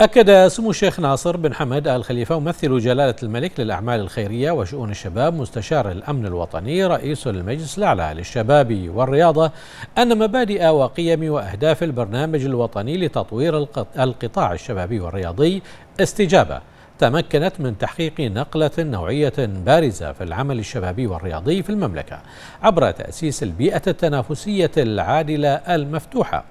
أكد سمو الشيخ ناصر بن حمد آل خليفة ممثل جلالة الملك للأعمال الخيرية وشؤون الشباب مستشار الأمن الوطني رئيس المجلس الأعلى للشباب والرياضة أن مبادئ وقيم وأهداف البرنامج الوطني لتطوير القطاع الشبابي والرياضي استجابة تمكنت من تحقيق نقلة نوعية بارزة في العمل الشبابي والرياضي في المملكة عبر تأسيس البيئة التنافسية العادلة المفتوحة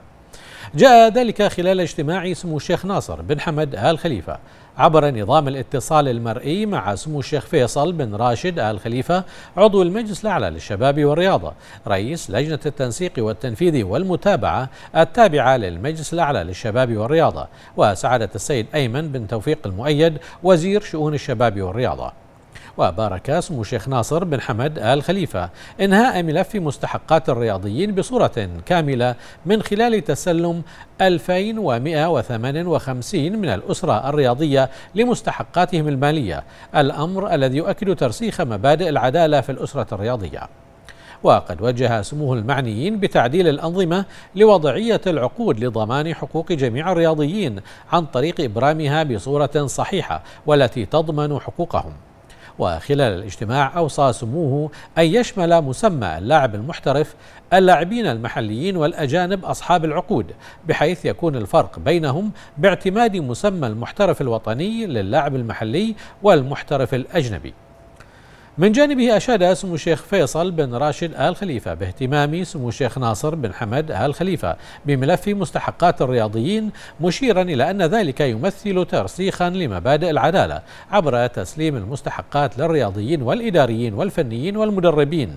جاء ذلك خلال اجتماع سمو الشيخ ناصر بن حمد آل خليفة عبر نظام الاتصال المرئي مع سمو الشيخ فيصل بن راشد آل خليفة عضو المجلس الأعلى للشباب والرياضة رئيس لجنة التنسيق والتنفيذ والمتابعة التابعة للمجلس الأعلى للشباب والرياضة وسعادة السيد أيمن بن توفيق المؤيد وزير شؤون الشباب والرياضة وبارك اسم الشيخ ناصر بن حمد آل خليفة إنهاء ملف مستحقات الرياضيين بصورة كاملة من خلال تسلم 2158 من الأسرة الرياضية لمستحقاتهم المالية الأمر الذي يؤكد ترسيخ مبادئ العدالة في الأسرة الرياضية وقد وجه سموه المعنيين بتعديل الأنظمة لوضعية العقود لضمان حقوق جميع الرياضيين عن طريق إبرامها بصورة صحيحة والتي تضمن حقوقهم وخلال الاجتماع أوصى سموه أن يشمل مسمى اللاعب المحترف اللاعبين المحليين والأجانب أصحاب العقود بحيث يكون الفرق بينهم باعتماد مسمى المحترف الوطني للاعب المحلي والمحترف الأجنبي من جانبه أشاد سمو الشيخ فيصل بن راشد آل خليفة باهتمام سمو الشيخ ناصر بن حمد آل خليفة بملف مستحقات الرياضيين مشيرا إلى أن ذلك يمثل ترسيخا لمبادئ العدالة عبر تسليم المستحقات للرياضيين والإداريين والفنيين والمدربين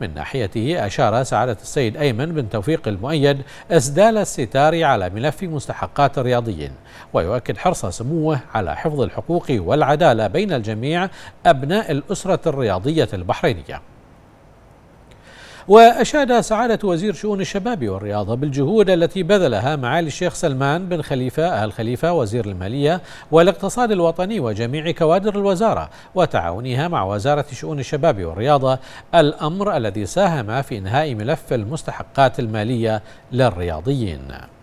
من ناحيته أشار سعادة السيد أيمن بن توفيق المؤيد إسدال الستار على ملف مستحقات الرياضيين ويؤكد حرص سموه على حفظ الحقوق والعدالة بين الجميع أبناء الأسرة الرياضية البحرينية وأشاد سعادة وزير شؤون الشباب والرياضة بالجهود التي بذلها معالي الشيخ سلمان بن خليفة آل خليفة وزير المالية والاقتصاد الوطني وجميع كوادر الوزارة وتعاونها مع وزارة شؤون الشباب والرياضة الأمر الذي ساهم في إنهاء ملف المستحقات المالية للرياضيين